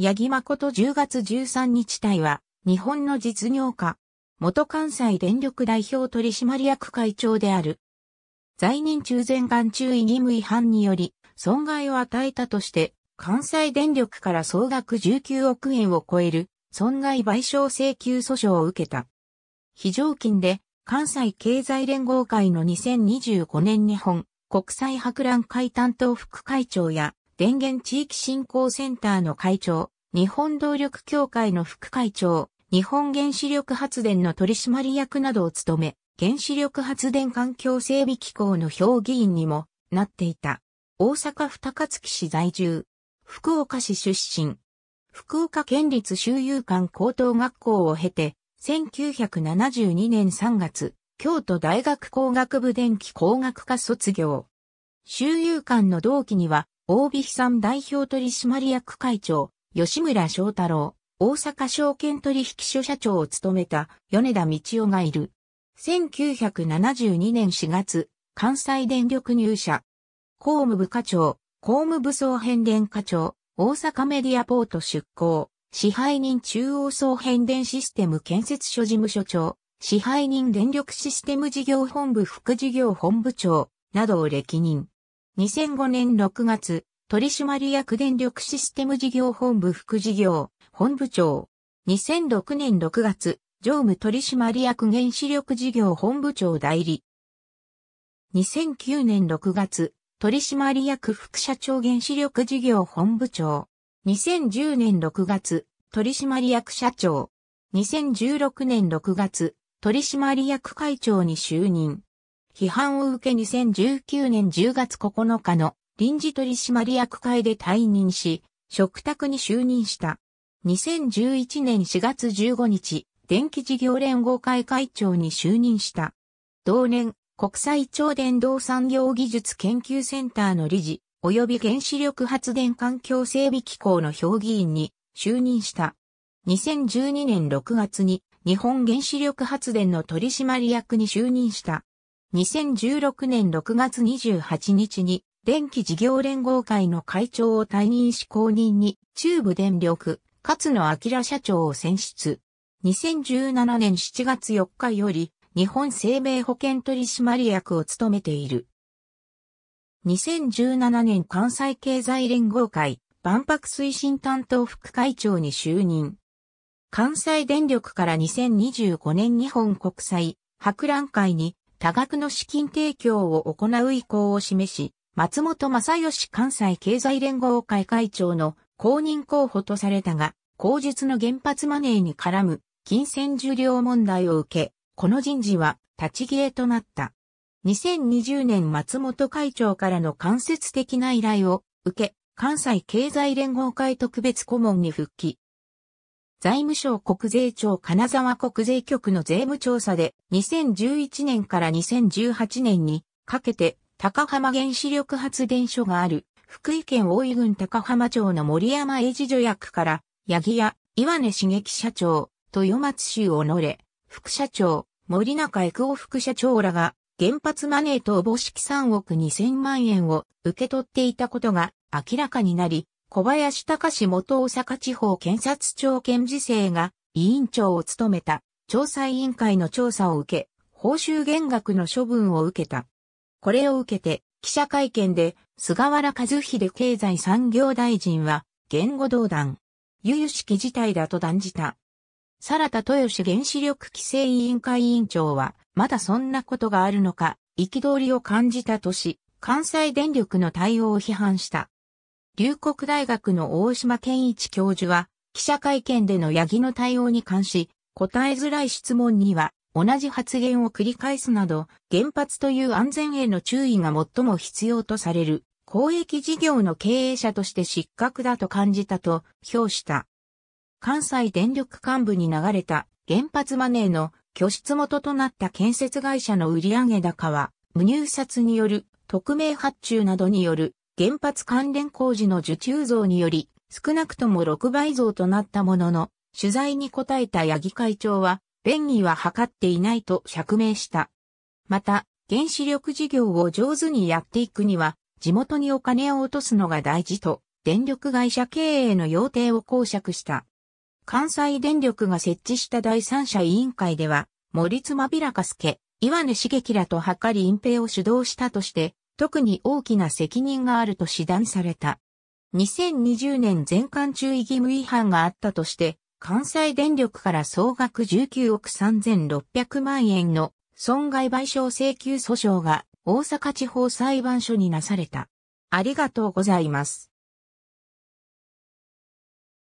八木誠10月13日隊は、日本の実業家、元関西電力代表取締役会長である。在任中前岸注意義務違反により、損害を与えたとして、関西電力から総額19億円を超える損害賠償請求訴訟を受けた。非常勤で関西経済連合会の2025年日本国際博覧会担当副会長や電源地域振興センターの会長、日本動力協会の副会長、日本原子力発電の取締役などを務め、原子力発電環境整備機構の評議員にもなっていた。大阪府高槻市在住。福岡市出身。福岡県立周遊館高等学校を経て、1972年3月、京都大学工学部電気工学科卒業。周遊館の同期には、大美さん代表取締役会長、吉村翔太郎、大阪証券取引所社長を務めた米田道夫がいる。1972年4月、関西電力入社。公務部課長、公務部総変電課長、大阪メディアポート出向、支配人中央総変電システム建設所事務所長、支配人電力システム事業本部副事業本部長、などを歴任。2005年6月、取締役電力システム事業本部副事業、本部長。2006年6月、常務取締役原子力事業本部長代理。2009年6月、取締役副社長原子力事業本部長。2010年6月、取締役社長。2016年6月、取締役会長に就任。批判を受け2019年10月9日の臨時取締役会で退任し、食卓に就任した。2011年4月15日、電気事業連合会会長に就任した。同年、国際超電動産業技術研究センターの理事、及び原子力発電環境整備機構の評議員に就任した。2012年6月に日本原子力発電の取締役に就任した。2016年6月28日に電気事業連合会の会長を退任し公認に中部電力勝野明社長を選出。2017年7月4日より日本生命保険取締役を務めている。2017年関西経済連合会万博推進担当副会長に就任。関西電力から2025年日本国際博覧会に多額の資金提供を行う意向を示し、松本正義関西経済連合会会長の公認候補とされたが、口述の原発マネーに絡む金銭受領問題を受け、この人事は立ち消えとなった。2020年松本会長からの間接的な依頼を受け、関西経済連合会特別顧問に復帰。財務省国税庁金沢国税局の税務調査で2011年から2018年にかけて高浜原子力発電所がある、福井県大井郡高浜町の森山英治助役から、八木屋、岩根茂樹社長、豊松州乗れ、副社長、森中育夫副社長らが、原発マネーとおぼしき3億2000万円を受け取っていたことが明らかになり、小林隆史元大阪地方検察庁検事生が委員長を務めた調査委員会の調査を受け、報酬減額の処分を受けた。これを受けて、記者会見で、菅原和秀経済産業大臣は、言語道断。由々しき事態だと断じた。サラタ豊氏原子力規制委員会委員長は、まだそんなことがあるのか、憤りを感じたとし、関西電力の対応を批判した。龍谷大学の大島健一教授は、記者会見での八木の対応に関し、答えづらい質問には、同じ発言を繰り返すなど、原発という安全への注意が最も必要とされる、公益事業の経営者として失格だと感じたと評した。関西電力幹部に流れた原発マネーの拠出元となった建設会社の売上高は、無入札による匿名発注などによる原発関連工事の受注増により少なくとも6倍増となったものの、取材に答えた八木会長は、便宜は図っていないと釈明した。また、原子力事業を上手にやっていくには、地元にお金を落とすのが大事と、電力会社経営の要諦を公爵した。関西電力が設置した第三者委員会では、森妻平か助、岩根茂樹らと測り隠蔽を主導したとして、特に大きな責任があると指断された。2020年全館注意義務違反があったとして、関西電力から総額19億3600万円の損害賠償請求訴訟が大阪地方裁判所になされた。ありがとうございます。